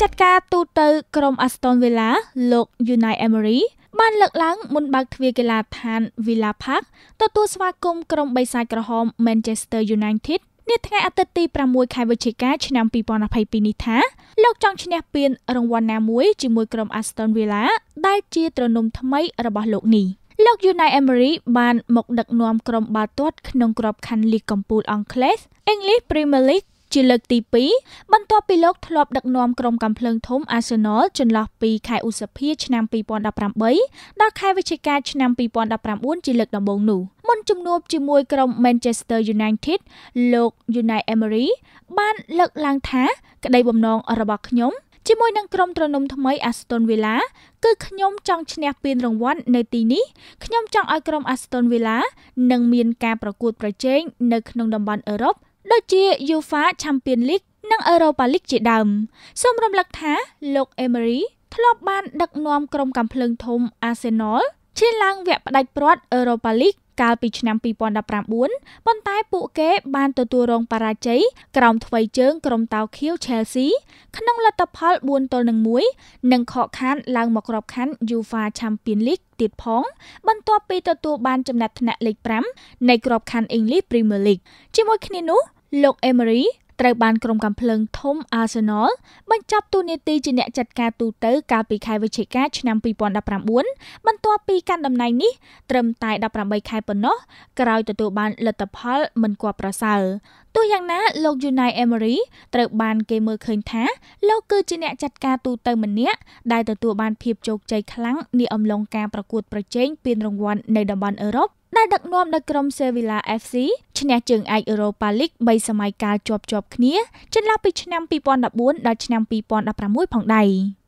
ចាត់ការទូតទៅក្រុម Aston Villa លោក Unai Emery បានលើកឡើង មុនបើកទ្វារកីឡដ្ឋាន Villa Park ទទួលស្វាគមន៍ក្រុមបេសាចក្រហម Manchester United នាថ្ងៃអាទិត្យទី6ខែវិច្ឆិកាឆ្នាំ2022នេះថាលោកចង់ឈ្នះពានរង្វាន់ណាមួយជាមួយក្រុម Aston Villa ដែលជាត្រនំថ្មីរបស់លោកនេះលោក Unai Emery បានមកដឹកនាំក្រុមបាល់ទាត់ក្នុងក្របខ័ណ្ឌលីកកំពូលអង់គ្លេស English Premier League ជាលើកទី2បន្ទាប់ពីលោកធ្លាប់ដឹកនាំក្រុមកំភ្លើងធំ Arsenal ចន្លោះពីខែឧសភា ឆ្នាំ2018ដល់ខែវិច្ឆិកាឆ្នាំ2019ជាលើកដំបូងនោះមុនជំនួបជាមួយក្រុម Manchester United លោក Unai Emery បានលើកឡើងថាក្តីបំណងរបស់ខ្ញុំជាមួយនឹងក្រុមត្រនំថ្មី Aston Villa គឺខ្ញុំចង់ឈ្នះពានរង្វាន់នៅទីនេះខ្ញុំចង់ឲ្យក្រុម Aston Villa នឹងមានការប្រកួតប្រជែងនៅក្នុងតំបន់អឺរ៉ុបដូចជា UEFA Champions League និង Europa League ជាដើមសូមរំលឹកថាលោក Emery ធ្លាប់បាន ដឹកនាំក្រុមកំភ្លើងធំ Arsenal ឈានឡើងវគ្គផ្ដាច់ព្រាត់ Europa League កាលពីឆ្នាំ2019ប៉ុន្តែពួកគេបានទទួលរងបរាជ័យក្រោមថ្វីជើងក្រុមតោខៀវ Chelsea ក្នុងលទ្ធផល4-1និងខកខានឡើងមកក្របខ័ណ្ឌ UEFA Champions League ទៀតផង បន្ទាប់ពីទទួលបានចំណាត់ថ្នាក់លេខ5នៃក្របខ័ណ្ឌ English Premier League ជាមួយគ្នានោះលោក Emery ត្រូវបានក្រុមកំភ្លើងធំ Arsenal បញ្ចប់តួនាទីជាអ្នកចាត់ការទូទៅកាលពីខែវិច្ឆិកាឆ្នាំ2019បន្ទាប់ពីការដំណែងនេះត្រឹមតែ18ខែប៉ុណ្ណោះក្រោយទទួលបានលទ្ធផលមិនគួរប្រសើរទោះយ៉ាងណាលោក Unai Emery ត្រូវបាន គេមើលឃើញថា លោកគឺជាអ្នកចាត់ការទូទៅម្នាក់ដែលទទួលបានភាពជោគជ័យខ្លាំងនាអំឡុងការប្រកួតប្រជែងពានរង្វាន់នៅតំបន់អឺរ៉ុបដែលដឹកនាំដោយក្រុម Sevilla FC ឈ្នះជើងឯក Europa League 3សម័យកាលជាប់ៗគ្នាចន្លោះពីឆ្នាំ2014ដល់ឆ្នាំ2016ផងដែរ។